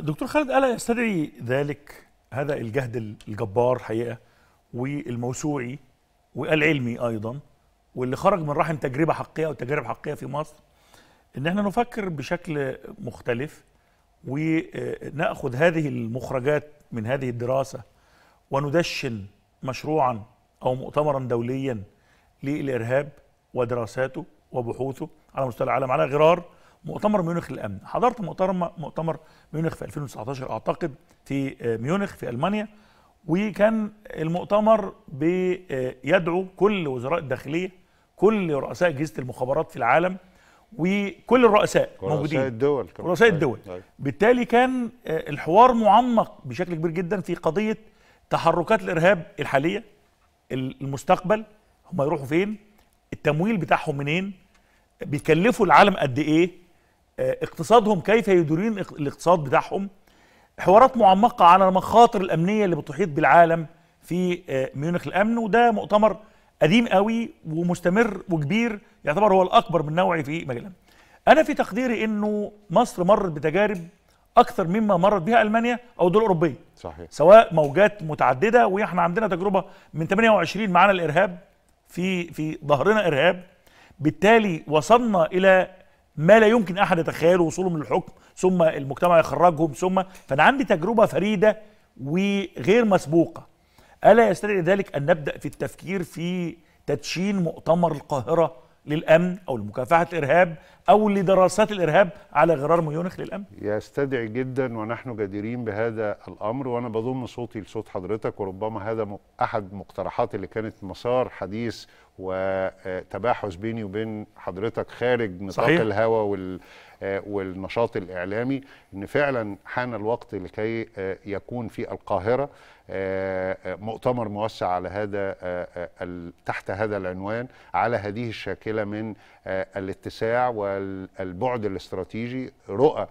دكتور خالد ألا يستدعي ذلك هذا الجهد الجبار حقيقة والموسوعي والعلمي أيضا واللي خرج من رحم تجربة حقيقية وتجارب حقيقية في مصر إن احنا نفكر بشكل مختلف ونأخذ هذه المخرجات من هذه الدراسة وندشن مشروعا أو مؤتمرا دوليا للإرهاب ودراساته وبحوثه على مستوى العالم على غرار مؤتمر ميونخ للامن حضرت مؤتمر مؤتمر ميونخ في 2019 اعتقد في آه، ميونخ في المانيا وكان المؤتمر بيدعو آه، كل وزراء الداخليه كل رؤساء اجهزه المخابرات في العالم وكل الرؤساء موجودين رؤساء الدول كمان. رؤساء طيب، الدول طيب. بالتالي كان آه، الحوار معمق بشكل كبير جدا في قضيه تحركات الارهاب الحاليه المستقبل هم يروحوا فين التمويل بتاعهم منين بيكلفوا العالم قد ايه آه، اقتصادهم كيف يديرون الاقتصاد بتاعهم حوارات معمقة على المخاطر الأمنية اللي بتحيط بالعالم في آه، ميونخ الأمن وده مؤتمر قديم قوي ومستمر وكبير يعتبر هو الأكبر من نوعه في مجالنا أنا في تقديري أنه مصر مرت بتجارب أكثر مما مرت بها ألمانيا أو الدول الأوروبية صحيح. سواء موجات متعددة وإحنا عندنا تجربة من 28 معانا الإرهاب في في ظهرنا إرهاب بالتالي وصلنا إلى ما لا يمكن احد يتخيله وصولهم للحكم ثم المجتمع يخرجهم ثم فانا عندي تجربه فريده وغير مسبوقه الا يستدعي ذلك ان نبدا في التفكير في تدشين مؤتمر القاهره للامن او لمكافحه الارهاب او لدراسات الارهاب على غرار ميونخ للامن يستدعي جدا ونحن جديرين بهذا الامر وانا بضم صوتي لصوت حضرتك وربما هذا احد مقترحات اللي كانت مسار حديث وتباحث بيني وبين حضرتك خارج نطاق الهوى وال والنشاط الإعلامي أن فعلا حان الوقت لكي آه، يكون في القاهرة آه، آه، مؤتمر موسع على هذا تحت هذا العنوان على هذه الشاكلة من الاتساع والبعد الاستراتيجي رؤى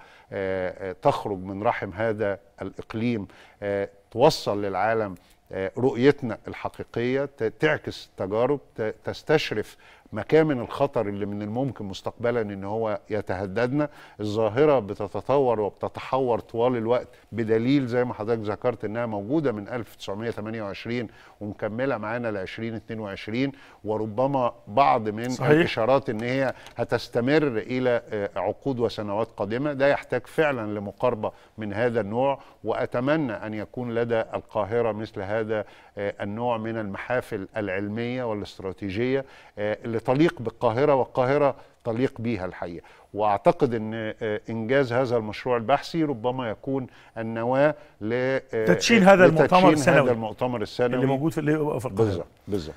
تخرج من رحم هذا الإقليم توصل للعالم آه، رؤيتنا الحقيقيه تعكس تجارب تستشرف مكامن الخطر اللي من الممكن مستقبلا ان هو يتهددنا الظاهره بتتطور وبتتحور طوال الوقت بدليل زي ما حضرتك ذكرت انها موجوده من 1928 ومكمله معانا ل 2022 وربما بعض من صحيح. الاشارات ان هي هتستمر الى آه، عقود وسنوات قادمه ده يحتاج فعلا لمقاربه من هذا النوع واتمنى ان يكون لدى القاهره مثل هذا هذا آه، النوع من المحافل العلمية والاستراتيجية آه، اللي تليق بالقاهرة والقاهرة تليق بيها الحقيقة وأعتقد أن آه، إنجاز هذا المشروع البحثي ربما يكون النواة لتدشين هذا المؤتمر السنوي هذا المؤتمر السنوي اللي موجود في القاهرة بالظبط